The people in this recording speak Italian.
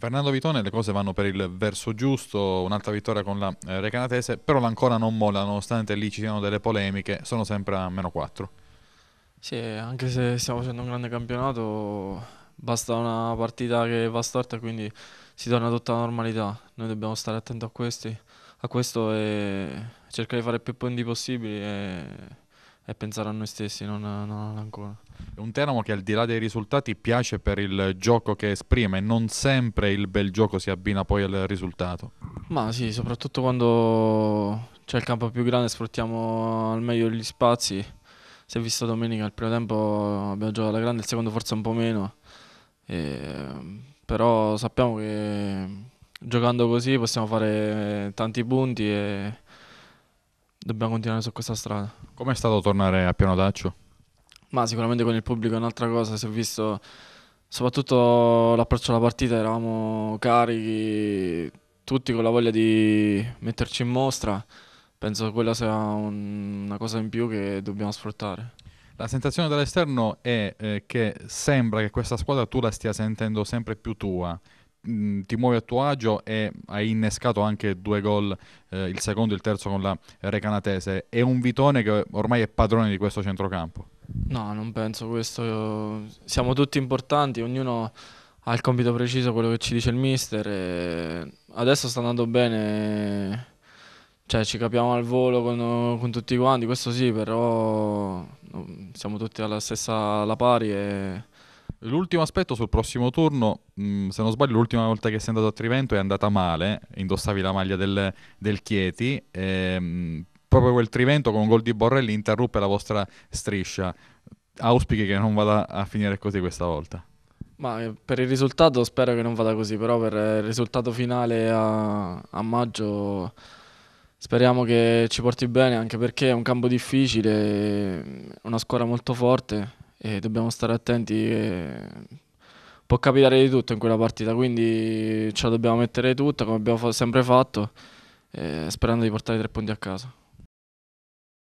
Fernando Vitone le cose vanno per il verso giusto, un'altra vittoria con la eh, Recanatese, però l'ancora non molla, nonostante lì ci siano delle polemiche, sono sempre a meno 4. Sì, anche se stiamo facendo un grande campionato, basta una partita che va storta, quindi si torna tutta la normalità. Noi dobbiamo stare attenti a, questi, a questo e cercare di fare più punti possibili. E è pensare a noi stessi, non, non ancora. È un Teramo che al di là dei risultati piace per il gioco che esprime, non sempre il bel gioco si abbina poi al risultato. Ma sì, soprattutto quando c'è il campo più grande sfruttiamo al meglio gli spazi. Si è visto domenica, il primo tempo abbiamo giocato alla grande, il secondo forse un po' meno. E, però sappiamo che giocando così possiamo fare tanti punti e dobbiamo continuare su questa strada. Com'è stato tornare a Pianodaccio? Ma sicuramente con il pubblico è un'altra cosa, si è visto soprattutto l'approccio alla partita, eravamo carichi, tutti con la voglia di metterci in mostra, penso che quella sia un, una cosa in più che dobbiamo sfruttare. La sensazione dall'esterno è eh, che sembra che questa squadra tu la stia sentendo sempre più tua, Mm, ti muovi a tuo agio e hai innescato anche due gol, eh, il secondo e il terzo con la Recanatese. È un Vitone che ormai è padrone di questo centrocampo. No, non penso questo. Siamo tutti importanti, ognuno ha il compito preciso, quello che ci dice il mister. adesso sta andando bene, cioè ci capiamo al volo con, con, tutti quanti, questo sì, però siamo tutti alla stessa alla pari e L'ultimo aspetto sul prossimo turno, mh, mm, se non sbaglio l'ultima volta che sei andato a Trivento è andata male, indossavi la maglia del, del Chieti, e, ehm, mh, proprio quel Trivento con un gol di Borrelli interruppe la vostra striscia. Auspichi che non vada a finire così questa volta? Ma eh, per il risultato spero che non vada così, però per il risultato finale a, a maggio speriamo che ci porti bene, anche perché è un campo difficile, una squadra molto forte e dobbiamo stare attenti che può capitare di tutto in quella partita, quindi ce la dobbiamo mettere tutta come abbiamo sempre fatto, sperando di portare tre punti a casa.